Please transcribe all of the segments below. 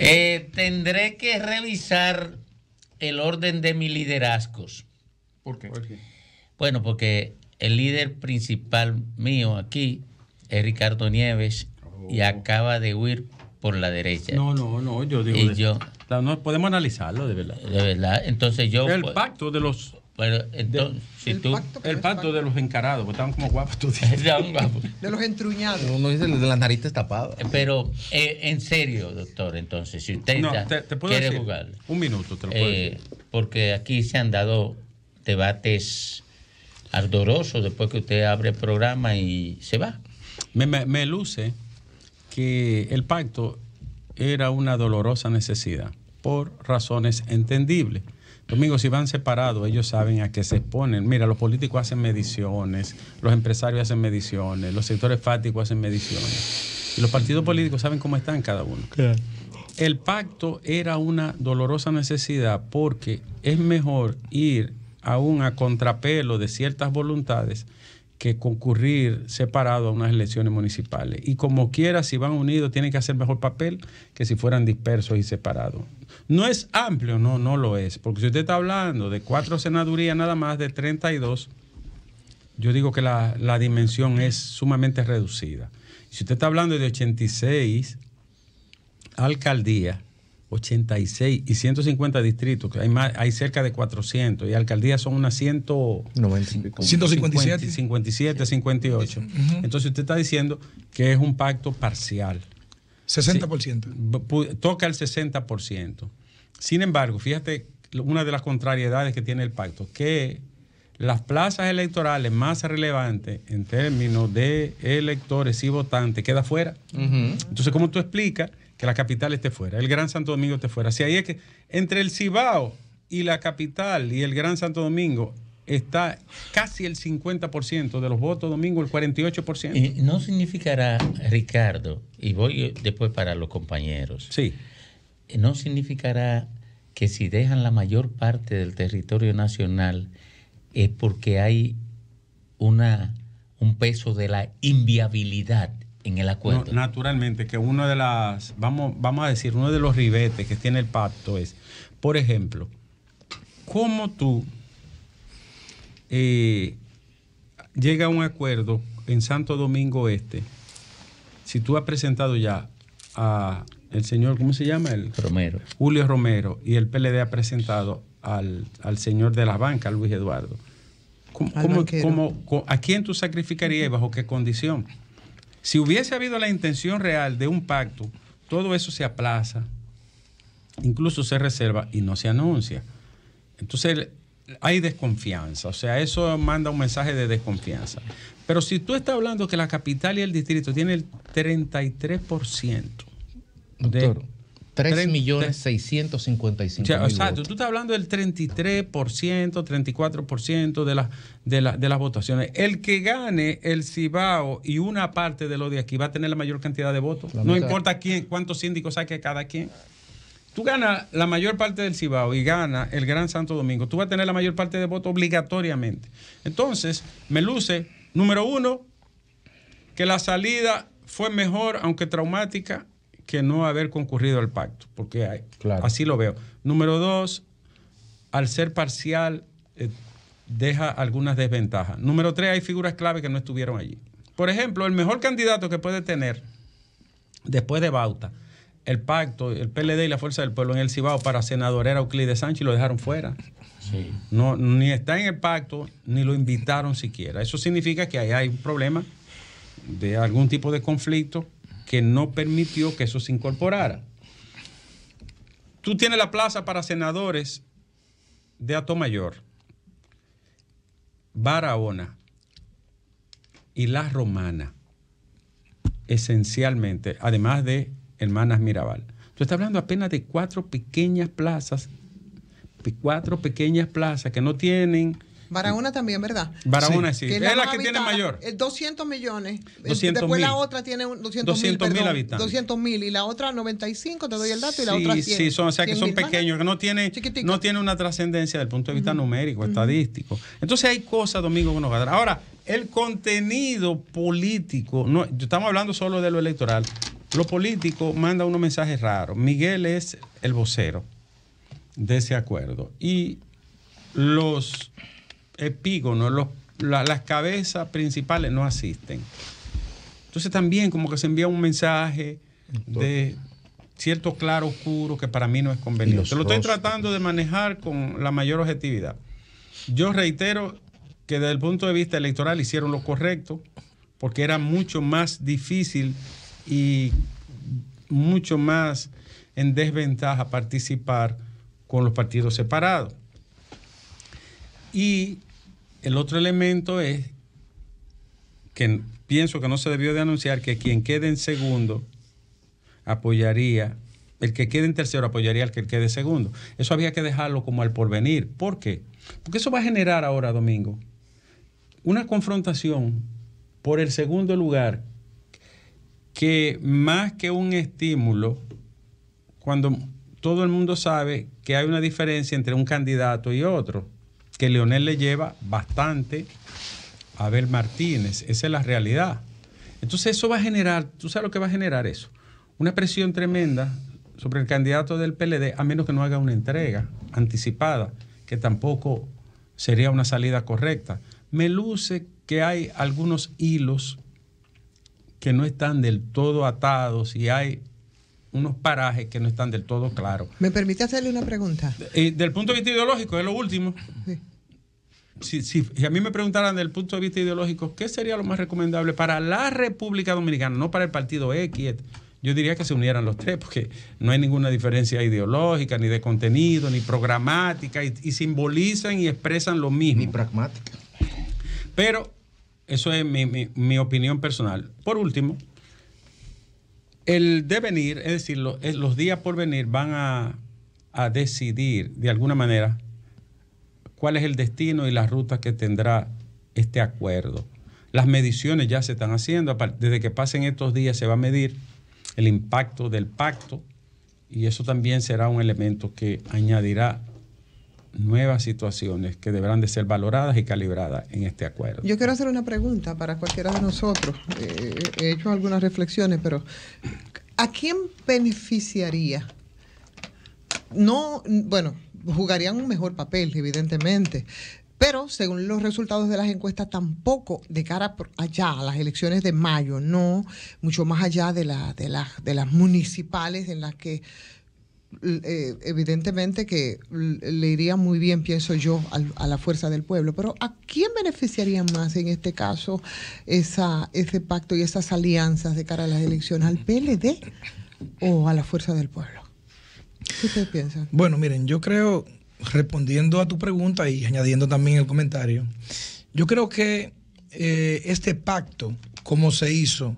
Eh, tendré que revisar el orden de mis liderazgos. ¿Por qué? Bueno, porque el líder principal mío aquí es Ricardo Nieves y oh. acaba de huir por la derecha. No, no, no, yo digo. no podemos analizarlo, de verdad. De verdad. Entonces yo. El pacto de los bueno, el pacto, de los encarados, porque estaban como guapos tú de los entruñados. Uno dice de las narices tapadas. Eh, pero, eh, en serio, doctor, entonces, si usted quiere jugar. Un minuto, te lo puedo eh, decir. Porque aquí se han dado debates ardorosos después que usted abre el programa y se va. me luce que el pacto era una dolorosa necesidad por razones entendibles Domingo, si van separados, ellos saben a qué se exponen. Mira, los políticos hacen mediciones, los empresarios hacen mediciones, los sectores fácticos hacen mediciones. Y los partidos políticos saben cómo están cada uno. El pacto era una dolorosa necesidad porque es mejor ir aún a contrapelo de ciertas voluntades que concurrir separado a unas elecciones municipales. Y como quiera, si van unidos, tienen que hacer mejor papel que si fueran dispersos y separados. No es amplio, no, no lo es. Porque si usted está hablando de cuatro senadurías nada más, de 32, yo digo que la, la dimensión es sumamente reducida. Si usted está hablando de 86 alcaldías, 86 y 150 distritos, que hay, hay cerca de 400, y alcaldías son unas 100, 157, 57, 58. Entonces usted está diciendo que es un pacto parcial. 60%. toca el 60%. Sin embargo, fíjate una de las contrariedades que tiene el pacto, que las plazas electorales más relevantes en términos de electores y votantes queda fuera. Entonces, ¿cómo tú explicas que la capital esté fuera, el Gran Santo Domingo esté fuera. Si ahí es que entre el Cibao y la capital y el Gran Santo Domingo está casi el 50% de los votos, Domingo, el 48%. no significará, Ricardo, y voy después para los compañeros. Sí. No significará que si dejan la mayor parte del territorio nacional es porque hay una, un peso de la inviabilidad en el acuerdo. naturalmente, que uno de las, vamos, vamos a decir, uno de los ribetes que tiene el pacto es, por ejemplo, cómo tú eh, llega a un acuerdo en Santo Domingo Este, si tú has presentado ya a el señor, ¿cómo se llama? El, Romero. Julio Romero, y el PLD ha presentado al, señor de la banca, Luis Eduardo. ¿Cómo, a quién tú sacrificarías y bajo qué condición? Si hubiese habido la intención real de un pacto, todo eso se aplaza, incluso se reserva y no se anuncia. Entonces hay desconfianza, o sea, eso manda un mensaje de desconfianza. Pero si tú estás hablando que la capital y el distrito tienen el 33% de Doctor 3.655.000 o sea, tú, estás hablando del 33%, 34% de, de, de las votaciones. El que gane el Cibao y una parte de lo de aquí va a tener la mayor cantidad de votos. no importa quién, cuántos síndicos saque cada quien. Tú ganas la mayor parte del Cibao y gana el Gran Santo Domingo. Tú vas a tener la mayor parte de votos obligatoriamente. Entonces, me luce, número uno, que la salida fue mejor, aunque traumática, que no haber concurrido al pacto, porque así lo veo. Número dos, al ser parcial, eh, deja algunas desventajas. Número tres, hay figuras clave que no estuvieron allí. Por ejemplo, el mejor candidato que puede tener después de Bauta, el pacto, el PLD y la Fuerza del Pueblo en el Cibao para senador era Euclides Sánchez y lo dejaron fuera. No, ni está en el pacto, ni lo invitaron siquiera. Eso significa que ahí hay un problema de algún tipo de conflicto que no permitió que eso se incorporara. Tú tienes la plaza para senadores de Atomayor, Barahona y La Romana, esencialmente, además de Hermanas Mirabal. Tú estás hablando apenas de cuatro pequeñas plazas, cuatro pequeñas plazas que no tienen Barahona también, ¿verdad? Barahona sí. Es, la, que tiene mayor. 200 millones. Eh, después la otra tiene 200, 200 mil, habitantes. 200 mil y la otra 95, te doy el dato, y la otra 100. Sí, o sea que son pequeños, que no tiene, no tiene una trascendencia desde el punto de vista numérico, estadístico. Entonces hay cosas, Domingo, que nos va a dar. Ahora, el contenido político, no, estamos hablando solo de lo electoral. Lo político manda unos mensajes raros. Miguel es el vocero de ese acuerdo. Y los epígonos, los, las cabezas principales no asisten. Entonces también como que se envía un mensaje de cierto claro oscuro que para mí no es conveniente. Lo estoy tratando de manejar con la mayor objetividad. Yo reitero que desde el punto de vista electoral hicieron lo correcto, porque era mucho más difícil y mucho más en desventaja participar con los partidos separados. Y el otro elemento es que pienso que no se debió de anunciar que quien quede en segundo apoyaría, el que quede en tercero apoyaría al que quede segundo. Eso había que dejarlo como al porvenir. ¿Por qué? Porque eso va a generar ahora, Domingo, una confrontación por el segundo lugar que más que un estímulo, cuando todo el mundo sabe que hay una diferencia entre un candidato y otro que Leonel le lleva bastante a Abel Martínez. Esa es la realidad. Entonces eso va a generar, tú sabes lo que va a generar eso, una presión tremenda sobre el candidato del PLD, a menos que no haga una entrega anticipada, que tampoco sería una salida correcta. Me luce que hay algunos hilos que no están del todo atados y hay unos parajes que no están del todo claros. ¿Me permite hacerle una pregunta? Y del punto de vista ideológico, es lo último. Si, a mí me preguntaran del punto de vista ideológico, ¿qué sería lo más recomendable para la República Dominicana, no para el partido X? Yo diría que se unieran los tres, porque no hay ninguna diferencia ideológica, ni de contenido, ni programática, y, simbolizan y expresan lo mismo. Ni pragmática. Pero eso es mi opinión personal. Por último, el devenir, es decir, eh, los días por venir van a, a, decidir de alguna manera cuál es el destino y la ruta que tendrá este acuerdo. Las mediciones ya se están haciendo, desde que pasen estos días se va a medir el impacto del pacto y eso también será un elemento que añadirá nuevas situaciones que deberán de ser valoradas y calibradas en este acuerdo. Yo quiero hacer una pregunta para cualquiera de nosotros. Eh, he hecho algunas reflexiones, pero ¿a quién beneficiaría? No, bueno, jugarían un mejor papel, evidentemente, pero según los resultados de las encuestas, tampoco de cara allá a las elecciones de mayo, no, mucho más allá de las municipales en las que eh, evidentemente que le iría muy bien, pienso yo, a la fuerza del pueblo, pero ¿a quién beneficiaría más en este caso esa, ese pacto y esas alianzas de cara a las elecciones? ¿Al PLD o a la fuerza del pueblo? ¿Qué ustedes piensan? Bueno, miren, yo creo, respondiendo a tu pregunta y añadiendo también el comentario, yo creo que eh, este pacto, como se hizo,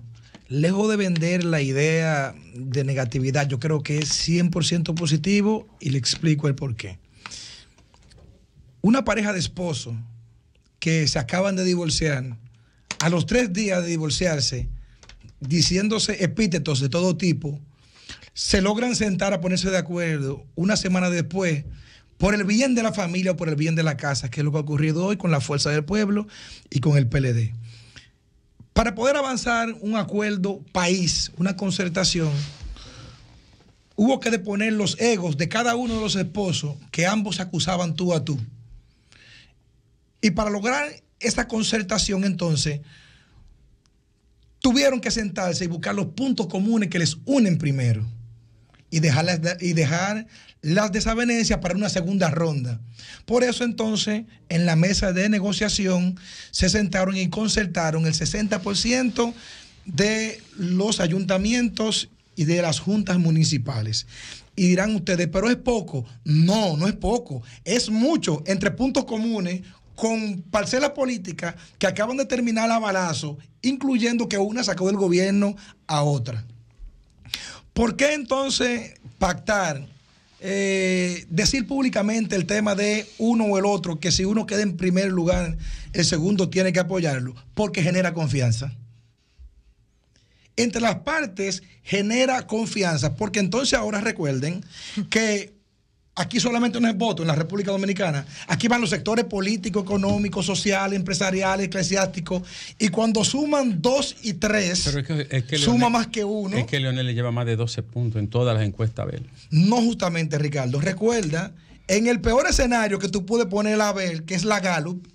lejos de vender la idea de negatividad, yo creo que es 100% positivo y le explico el por qué. Una pareja de esposos que se acaban de divorciar, a los tres días de divorciarse, diciéndose epítetos de todo tipo, se logran sentar a ponerse de acuerdo una semana después por el bien de la familia o por el bien de la casa, que es lo que ha ocurrido hoy con la fuerza del pueblo y con el PLD. Para poder avanzar un acuerdo país, una concertación, hubo que deponer los egos de cada uno de los esposos que ambos acusaban tú a tú. Y para lograr esa concertación entonces, tuvieron que sentarse y buscar los puntos comunes que les unen primero y dejar, las, y dejar las desavenencias para una segunda ronda. Por eso entonces en la mesa de negociación se sentaron y concertaron el 60% de los ayuntamientos y de las juntas municipales. Y dirán ustedes, pero es poco. No, no es poco. Es mucho entre puntos comunes con parcelas políticas que acaban de terminar a balazo, incluyendo que una sacó del gobierno a otra. ¿Por qué entonces pactar, eh, decir públicamente el tema de uno o el otro, que si uno queda en primer lugar, el segundo tiene que apoyarlo? Porque genera confianza. Entre las partes genera confianza, porque entonces ahora recuerden que Aquí solamente no es voto en la República Dominicana. Aquí van los sectores político, económico, sociales, empresariales, eclesiástico Y cuando suman dos y tres, suma más que uno. Es que Leonel le lleva más de 12 puntos en todas las encuestas a Abel. No justamente, Ricardo. Recuerda, en el peor escenario que tú pude poner a Abel, que es la Gallup,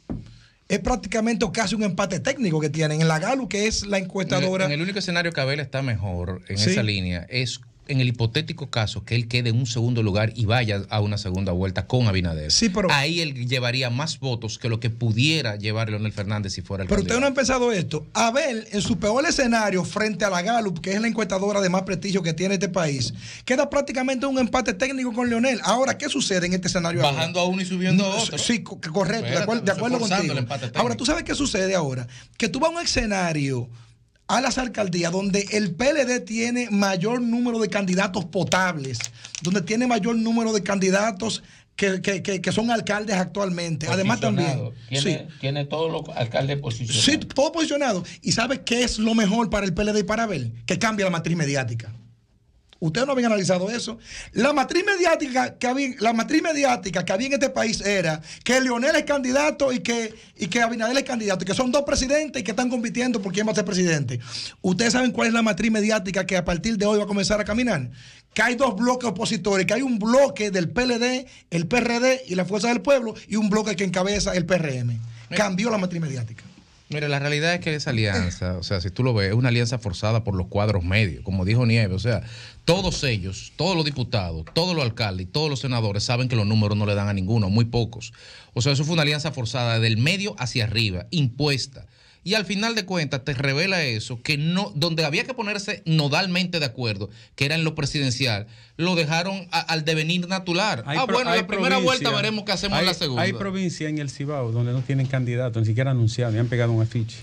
es prácticamente casi un empate técnico que tienen en la GALU, que es la encuestadora. En el, único escenario que Abel está mejor en esa línea es en el hipotético caso que él quede en un segundo lugar y vaya a una segunda vuelta con Abinader, sí, pero, ahí él llevaría más votos que lo que pudiera llevar Leonel Fernández si fuera el Pero usted no ha empezado esto. Abel, en su peor escenario frente a la Gallup, que es la encuestadora de más prestigio que tiene este país, queda prácticamente un empate técnico con Leonel. Ahora, ¿qué sucede en este escenario? Bajando a uno y subiendo a otro. Sí, correcto, de acuerdo, de acuerdo contigo. Ahora, ¿tú sabes qué sucede ahora? Que tú vas a un escenario a las alcaldías donde el PLD tiene mayor número de candidatos potables, donde tiene mayor número de candidatos que, son alcaldes actualmente. Además también... Tiene, todos los alcaldes posicionados. Sí, todo posicionado. ¿Y sabes qué es lo mejor para el PLD y para Abel? Que cambia la matriz mediática. Ustedes no habían analizado eso. La matriz mediática que había, la matriz mediática que había en este país era que Leonel es candidato y que, y que Abinader es candidato, que son dos presidentes y que están compitiendo por quién va a ser presidente. Ustedes saben cuál es la matriz mediática que a partir de hoy va a comenzar a caminar. Que hay dos bloques opositores, que hay un bloque del PLD, el PRD y la Fuerza del Pueblo, y un bloque que encabeza el PRM. Eh. Cambió la matriz mediática. Mira, la realidad es que esa alianza, o sea, si tú lo ves, es una alianza forzada por los cuadros medios, como dijo Nieves, o sea, todos ellos, todos los diputados, todos los alcaldes y todos los senadores saben que los números no le dan a ninguno, muy pocos. O sea, eso fue una alianza forzada del medio hacia arriba, impuesta. Y al final de cuentas te revela eso, que no, donde había que ponerse nodalmente de acuerdo, que era en lo presidencial, lo dejaron al devenir natural. ah, bueno, la primera vuelta veremos qué hacemos en la segunda. Hay provincia en el Cibao donde no tienen candidato, ni siquiera anunciado, ni han pegado un afiche.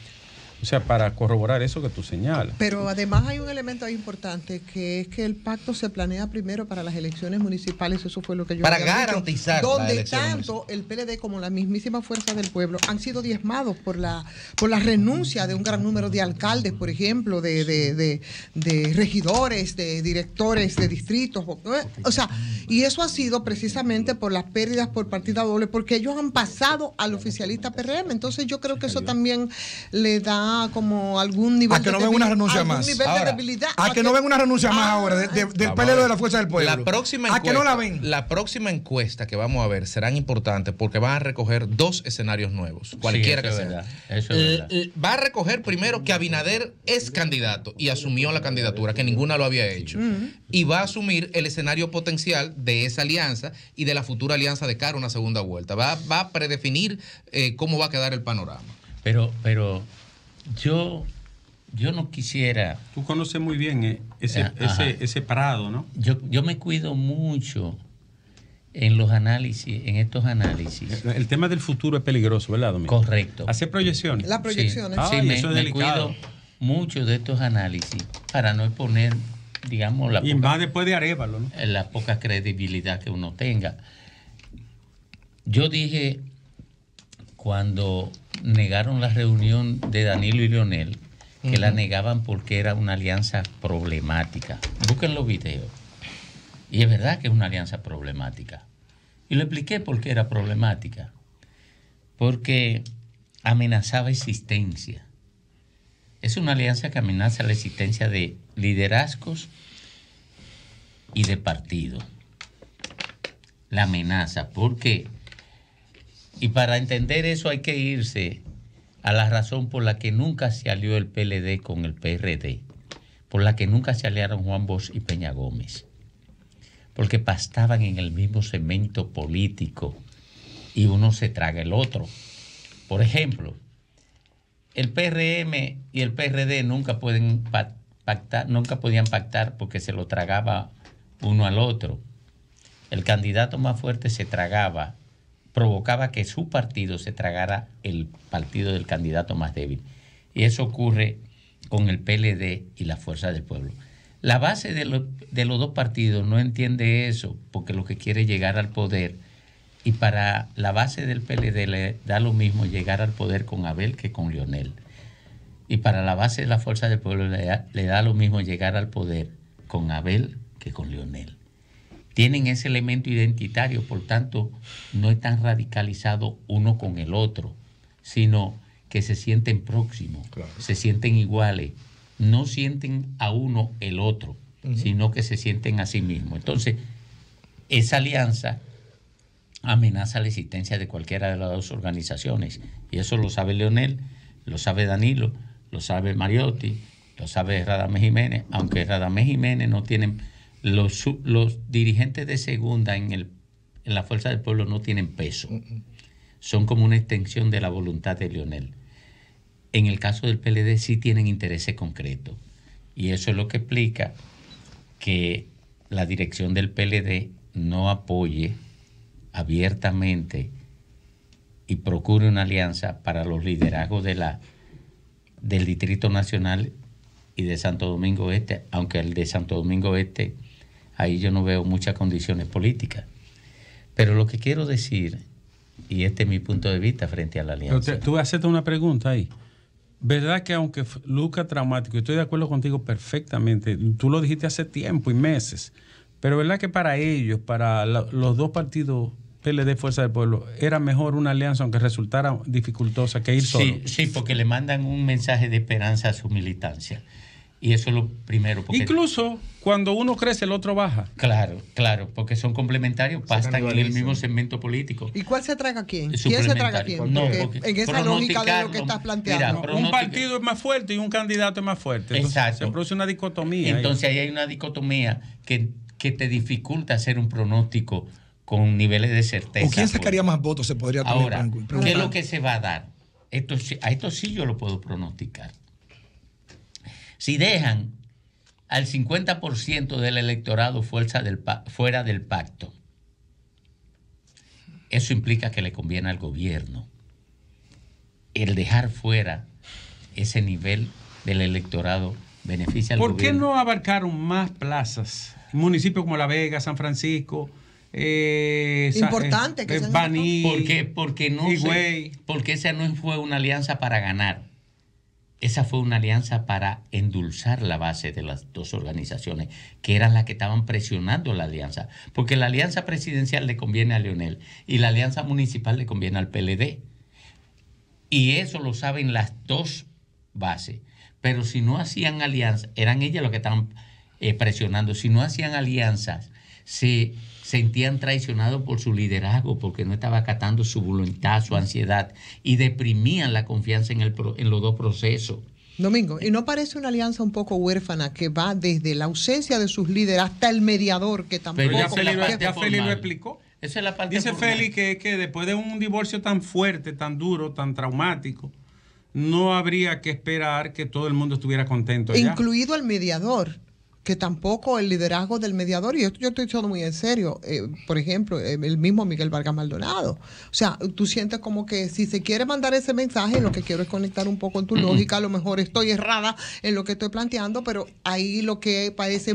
O sea, para corroborar eso que tú señalas. Pero además hay un elemento ahí importante, que es que el pacto se planea primero para las elecciones municipales, eso fue lo que yo... Para garantizar. donde tanto el PLD como la mismísima Fuerza del Pueblo han sido diezmados por la, por la renuncia de un gran número de alcaldes, por ejemplo, de, de, de, de regidores, de directores de distritos. O eh, sea, y eso ha sido precisamente por las pérdidas por partida doble, porque ellos han pasado al oficialista PRM. Entonces yo creo que eso también le da como algún nivel. A que no ven una renuncia más. Ah. a, que, no ven una renuncia más ahora del de la Fuerza del Pueblo. La próxima a que no la ven. La próxima encuesta que vamos a ver serán importantes porque van a recoger dos escenarios nuevos, cualquiera que sea. va a recoger primero que Abinader es candidato y asumió la candidatura, que ninguna lo había hecho. Y va a asumir el escenario potencial de esa alianza y de la futura alianza de cara a una segunda vuelta. Va, a predefinir eh, cómo va a quedar el panorama. Pero, pero yo, yo no quisiera... Tú conoces muy bien eh, ese, ah, ese, parado, ¿no? Yo, yo me cuido mucho en los análisis, en estos análisis. El, tema del futuro es peligroso, ¿verdad, Domingo? Correcto. Hacer proyecciones. Las proyecciones. Ah, sí, me, cuido mucho de estos análisis para no exponer, digamos, la y más después de Arevalo, ¿no? la poca credibilidad que uno tenga. Yo dije cuando negaron la reunión de Danilo y Leonel, que la negaban porque era una alianza problemática. Busquen los videos. Y es verdad que es una alianza problemática. Y lo expliqué por qué era problemática. Porque amenazaba existencia. Es una alianza que amenaza la existencia de liderazgos y de partido. La amenaza, porque y para entender eso hay que irse a la razón por la que nunca se alió el PLD con el PRD, por la que nunca se aliaron Juan Bosch y Peña Gómez, porque pastaban en el mismo cemento político y uno se traga el otro. Por ejemplo, el PRM y el PRD nunca pueden pactar, nunca podían pactar porque se lo tragaba uno al otro. El candidato más fuerte se tragaba provocaba que su partido se tragara el partido del candidato más débil. Y eso ocurre con el PLD y la Fuerza del Pueblo. La base de, los dos partidos no entiende eso, porque lo que quiere es llegar al poder. Y para la base del PLD le da lo mismo llegar al poder con Abel que con Lionel. Y para la base de la Fuerza del Pueblo le da lo mismo llegar al poder con Abel que con Lionel tienen ese elemento identitario, por tanto, no están radicalizados uno con el otro, sino que se sienten próximos, se sienten iguales, no sienten a uno el otro, sino que se sienten a sí mismos. Entonces, esa alianza amenaza la existencia de cualquiera de las dos organizaciones, y eso lo sabe Leonel, lo sabe Danilo, lo sabe Mariotti, lo sabe Radamés Jiménez, aunque Radamés Jiménez no tiene los, dirigentes de segunda en, el, en la Fuerza del Pueblo no tienen peso. Mm, mm. Son como una extensión de la voluntad de Leonel. En el caso del PLD sí tienen intereses concretos. Y eso es lo que explica que la dirección del PLD no apoye abiertamente y procure una alianza para los liderazgos de la, del Distrito Nacional y de Santo Domingo Este, aunque el de Santo Domingo Este ahí yo no veo muchas condiciones políticas. Pero lo que quiero decir, y este es mi punto de vista frente a la alianza. tú haces una pregunta ahí. ¿Verdad que aunque Luca traumático, y estoy de acuerdo contigo perfectamente, tú lo dijiste hace tiempo y meses, pero ¿verdad que para ellos, para los dos partidos PLD Fuerza del Pueblo, era mejor una alianza aunque resultara dificultosa que ir solo? Sí, sí, porque le mandan un mensaje de esperanza a su militancia. Y eso es lo primero. Incluso cuando uno crece, el otro baja. Claro, claro, porque son complementarios, pasan en el mismo segmento político. ¿Y cuál se traga a quién? ¿Quién se traga a quién? en esa lógica de lo que estás planteando. un partido es más fuerte y un candidato es más fuerte. Exacto. Se produce una dicotomía. Entonces ahí hay una dicotomía que, que te dificulta hacer un pronóstico con niveles de certeza. ¿O quién pues. sacaría más votos? Se podría Ahora, ¿qué es lo que se va a dar? a esto sí yo lo puedo pronosticar. Si dejan al 50% del electorado fuera del pacto, eso implica que le conviene al gobierno el dejar fuera ese nivel del electorado beneficia al ¿Por qué no abarcaron más plazas? Municipios como La Vega, San Francisco, eh, Importante eh, que eh, porque, porque porque esa no fue una alianza para ganar. Esa fue una alianza para endulzar la base de las dos organizaciones, que eran las que estaban presionando la alianza, porque la alianza presidencial le conviene a Leonel y la alianza municipal le conviene al PLD. Y eso lo saben las dos bases. Pero si no hacían alianzas, eran ellas las que estaban eh, presionando, si no hacían alianzas se sentían traicionados por su liderazgo, porque no estaba acatando su voluntad, su ansiedad, y deprimían la confianza en, el, en los dos procesos. Domingo, ¿y no parece una alianza un poco huérfana que va desde la ausencia de sus líderes hasta el mediador que tampoco... Pero ya Feli, lo, explicó. es la Dice que, después de un divorcio tan fuerte, tan duro, tan traumático, no habría que esperar que todo el mundo estuviera contento. Incluido el mediador que tampoco el liderazgo del mediador, y esto yo estoy diciendo muy en serio, eh, por ejemplo, eh, el mismo Miguel Vargas Maldonado. O sea, tú sientes como que si se quiere mandar ese mensaje, lo que quiero es conectar un poco en tu lógica, a lo mejor estoy errada en lo que estoy planteando, pero ahí lo que parece,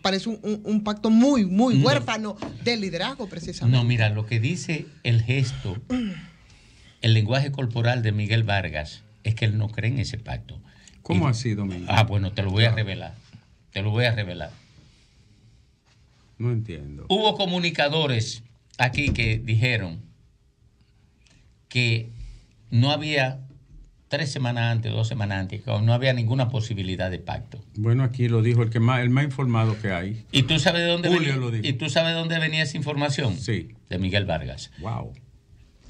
parece un, pacto muy, muy huérfano del liderazgo, precisamente. No, mira, lo que dice el gesto, mm. el lenguaje corporal de Miguel Vargas, es que él no cree en ese pacto. ¿Cómo ha así, Domingo? Ah, bueno, te lo voy a ah. revelar te lo voy a revelar. No entiendo. Hubo comunicadores aquí que dijeron que no había tres semanas antes, dos semanas antes, que no había ninguna posibilidad de pacto. Bueno, aquí lo dijo el que más, el más informado que hay. ¿Y tú sabes de dónde venía, ¿Y tú sabes de dónde venía esa información? Sí. De Miguel Vargas. Wow.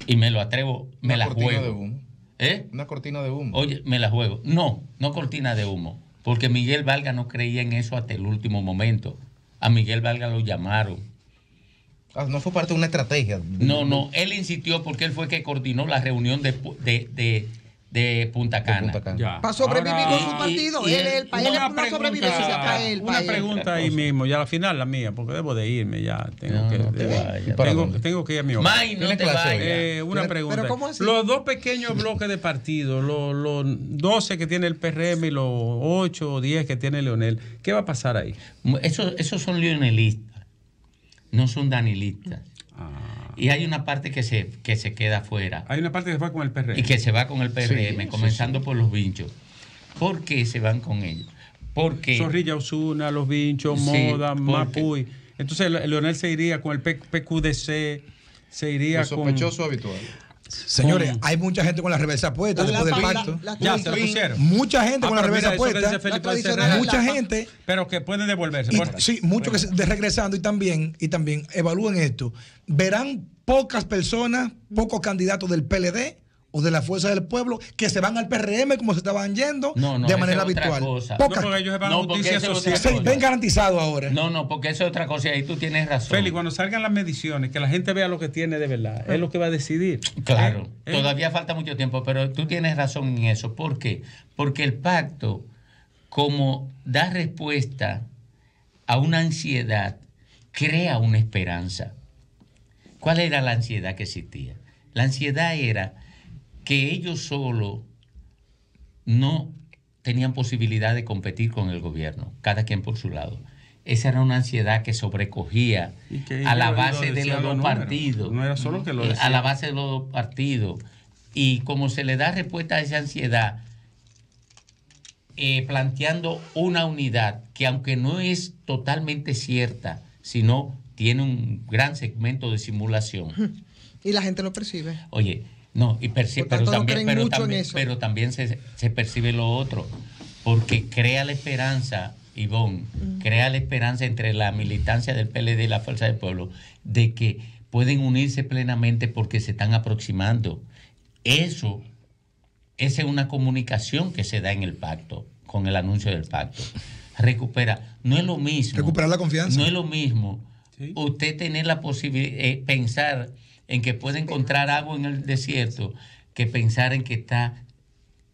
Y me lo atrevo, me la juego. ¿Eh? Una cortina de humo. Oye, me la juego. No, no cortina de humo. Porque Miguel Valga no creía en eso hasta el último momento. A Miguel Valga lo llamaron. Ah, no fue parte de una estrategia. No, no, él insistió porque él fue que coordinó la reunión de de Punta Cana. Para sobrevivir con su partido. él, una una pregunta ahí mismo, ya la final la mía, porque debo de irme ya. Tengo, que, tengo, que ir a mi hogar. Eh, una pregunta. los dos pequeños bloques de partido, los, 12 que tiene el PRM y los 8 o 10 que tiene Leonel, ¿qué va a pasar ahí? esos son leonelistas, no son danilistas. Y hay una parte que se, que se queda fuera. Hay una parte que se va con el PRM. Y que se va con el PRM, comenzando por los vinchos. ¿Por qué se van con ellos? Porque... Zorrilla Osuna, los vinchos, Moda, Mapuy. Entonces Leonel se iría con el PQDC, se iría el sospechoso habitual. Señores, hay mucha gente con la reversa puesta después del pacto. ya, se lo Mucha gente ah, con la reversa puesta. Pero que pueden devolverse. sí, muchos que regresando y también, y también evalúen esto. Verán pocas personas, pocos candidatos del PLD o de la fuerza del pueblo que se van al PRM como se estaban yendo de manera habitual. No, No, porque ellos van no, porque a justicia Ven garantizado ahora. No, no, porque eso es otra cosa y tú tienes razón. Félix, cuando salgan las mediciones, que la gente vea lo que tiene de verdad, es lo que va a decidir. Claro, eh, eh. todavía falta mucho tiempo, pero tú tienes razón en eso. ¿Por qué? Porque el pacto, como da respuesta a una ansiedad, crea una esperanza. ¿Cuál era la ansiedad que existía? La ansiedad era que ellos solos no tenían posibilidad de competir con el gobierno, cada quien por su lado. Esa era una ansiedad que sobrecogía a la base de los dos partidos. No era solo que lo decía. Eh, a la base de los dos partidos. Y como se le da respuesta a esa ansiedad, eh, planteando una unidad que aunque no es totalmente cierta, sino tiene un gran segmento de simulación. Y la gente lo percibe. Oye, no, y percibe, pero, también, pero, también, se, percibe lo otro, porque crea la esperanza, Ivonne, mm. crea la esperanza entre la militancia del PLD y la Fuerza del Pueblo de que pueden unirse plenamente porque se están aproximando. Eso, esa es una comunicación que se da en el pacto, con el anuncio del pacto. Recupera, no es lo mismo. Recuperar la confianza. No es lo mismo. Usted tener la posibilidad, de eh, pensar en que puede encontrar agua en el desierto que pensar en que está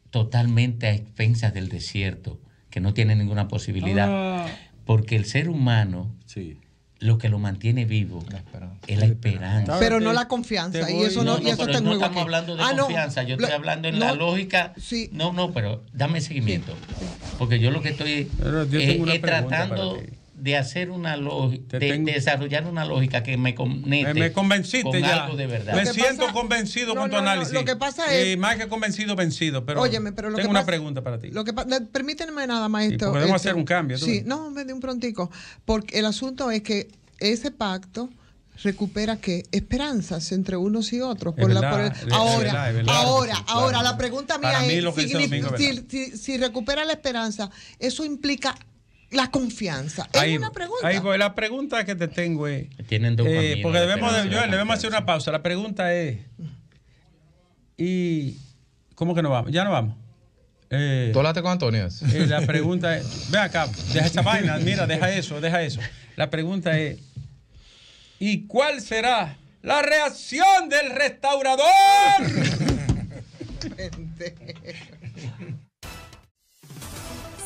totalmente a expensas del desierto, que no tiene ninguna posibilidad. Ah. Porque el ser humano, lo que lo mantiene vivo es la esperanza. Pero no la confianza. Y eso no, estamos hablando de ah, confianza, yo estoy hablando en la lógica. No, no, pero dame seguimiento. Porque yo lo que estoy eh, eh, tratando de hacer una lógica, de, desarrollar una lógica que me conecte. Me, convenciste ya. Algo de verdad. Me siento convencido con tu análisis. lo que pasa es. más que convencido, vencido. Pero, Óyeme, pero tengo una pregunta para ti. Permítanme Permíteme nada maestro podemos hacer este, un cambio. Sí, no, me di un prontico. Porque el asunto es que ese pacto recupera qué esperanzas entre unos y otros ahora ahora ahora la pregunta mía es si recupera la esperanza eso implica la confianza. una pregunta. voy. La pregunta que te tengo es. Tienen eh, porque debemos, de, debemos hacer una pausa. La pregunta es. ¿Y cómo que no vamos? Ya no vamos. Eh, ¿Tú hablaste con Antonio? Eh, la pregunta es. Ve acá, deja esa vaina, mira, deja eso, deja eso. La pregunta es. ¿Y cuál será la reacción del restaurador?